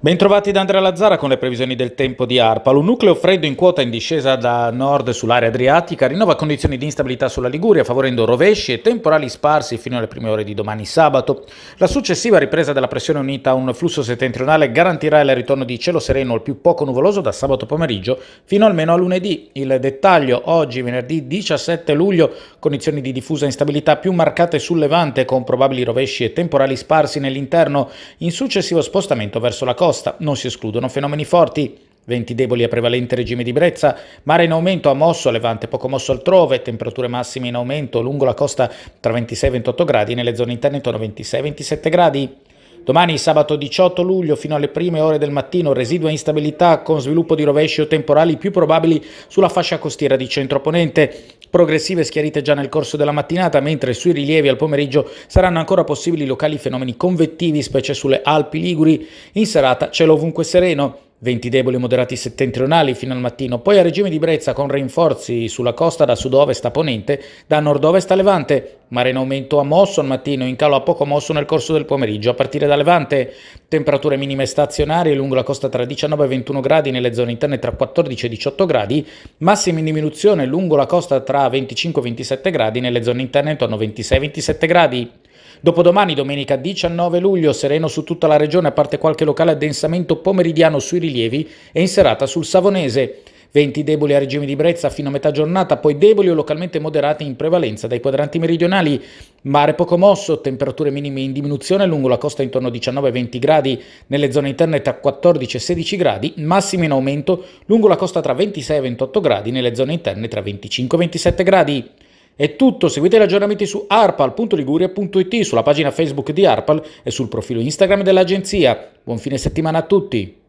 Bentrovati da Andrea Lazzara con le previsioni del tempo di ARPAL. Un nucleo freddo in quota in discesa da nord sull'area adriatica rinnova condizioni di instabilità sulla Liguria, favorendo rovesci e temporali sparsi fino alle prime ore di domani sabato. La successiva ripresa della pressione unita a un flusso settentrionale garantirà il ritorno di cielo sereno al più poco nuvoloso da sabato pomeriggio fino almeno a lunedì. Il dettaglio oggi, venerdì 17 luglio, condizioni di diffusa instabilità più marcate sul levante con probabili rovesci e temporali sparsi nell'interno in successivo spostamento verso la costa non si escludono fenomeni forti, venti deboli a prevalente regime di brezza, mare in aumento a mosso, levante poco mosso altrove, temperature massime in aumento lungo la costa tra 26 e 28 gradi, nelle zone interne intorno a 26-27 gradi. Domani sabato 18 luglio fino alle prime ore del mattino residua instabilità con sviluppo di rovesci o temporali più probabili sulla fascia costiera di centro-ponente progressive schiarite già nel corso della mattinata, mentre sui rilievi al pomeriggio saranno ancora possibili locali fenomeni convettivi, specie sulle Alpi Liguri. In serata cielo ovunque sereno, venti deboli moderati settentrionali fino al mattino, poi a regime di brezza con rinforzi sulla costa da sud-ovest a ponente, da nord-ovest a levante, mare in aumento a mosso al mattino, in calo a poco mosso nel corso del pomeriggio, a partire da levante, temperature minime stazionarie lungo la costa tra 19 e 21 gradi nelle zone interne tra 14 e 18 gradi, massime in diminuzione lungo la costa tra 25 e 27 gradi nelle zone interne intorno a 26 27 gradi. Dopodomani, domenica 19 luglio, sereno su tutta la regione a parte qualche locale addensamento pomeridiano sui rilievi e in serata sul Savonese. Venti deboli a regime di brezza fino a metà giornata, poi deboli o localmente moderati in prevalenza dai quadranti meridionali. Mare poco mosso, temperature minime in diminuzione lungo la costa intorno a 19-20 gradi, nelle zone interne tra 14 e 16 gradi, massimi in aumento lungo la costa tra 26 e 28 gradi, nelle zone interne tra 25 e 27 gradi. È tutto, seguite gli aggiornamenti su arpal.liguria.it, sulla pagina Facebook di Arpal e sul profilo Instagram dell'agenzia. Buon fine settimana a tutti!